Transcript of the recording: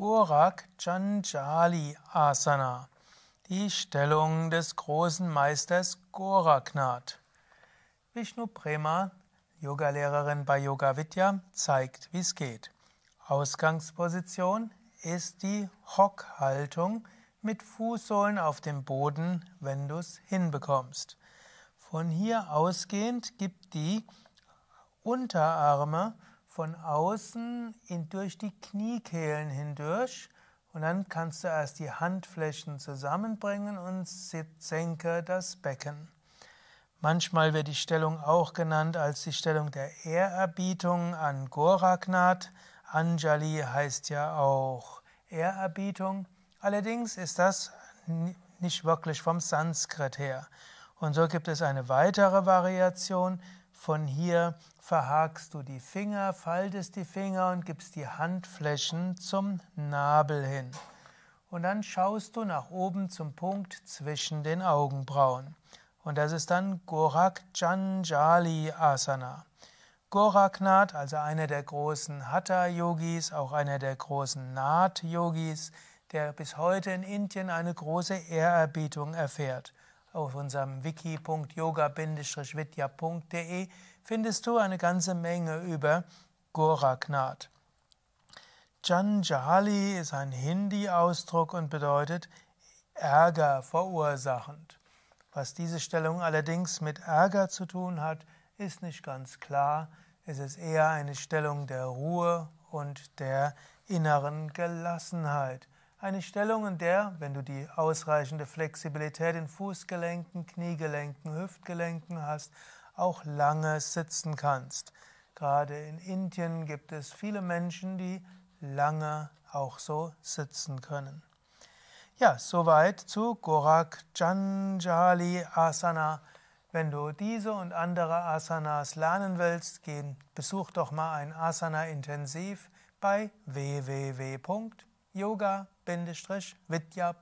Gorak Chanjali Asana, die Stellung des großen Meisters Goraknath. Vishnu Prema, Yogalehrerin bei Yoga Vidya, zeigt, wie es geht. Ausgangsposition ist die Hockhaltung mit Fußsohlen auf dem Boden, wenn du es hinbekommst. Von hier ausgehend gibt die Unterarme von außen in, durch die Kniekehlen hindurch und dann kannst du erst die Handflächen zusammenbringen und senke das Becken. Manchmal wird die Stellung auch genannt als die Stellung der Ehrerbietung an Goraknath. Anjali heißt ja auch Ehrerbietung. Allerdings ist das nicht wirklich vom Sanskrit her. Und so gibt es eine weitere Variation, von hier verhakst du die Finger, faltest die Finger und gibst die Handflächen zum Nabel hin. Und dann schaust du nach oben zum Punkt zwischen den Augenbrauen. Und das ist dann Gorak Janjali Asana. Goraknath, also einer der großen Hatha-Yogis, auch einer der großen Nath-Yogis, der bis heute in Indien eine große Ehrerbietung erfährt auf unserem wiki.yoga-vidya.de findest du eine ganze Menge über Goraknath. Janjali ist ein Hindi-Ausdruck und bedeutet Ärger verursachend. Was diese Stellung allerdings mit Ärger zu tun hat, ist nicht ganz klar. Es ist eher eine Stellung der Ruhe und der inneren Gelassenheit. Eine Stellung, in der, wenn du die ausreichende Flexibilität in Fußgelenken, Kniegelenken, Hüftgelenken hast, auch lange sitzen kannst. Gerade in Indien gibt es viele Menschen, die lange auch so sitzen können. Ja, soweit zu Gorak Janjali Asana. Wenn du diese und andere Asanas lernen willst, geh, besuch doch mal ein Asana intensiv bei www yoga-vidya.de